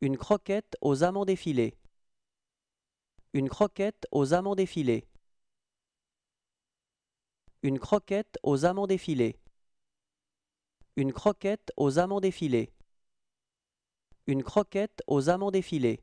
Une croquette aux amandes défilés. Une croquette aux amandes défilés. Une croquette aux amandes défilés. Une croquette aux amandes défilés. Une croquette aux amandes défilés.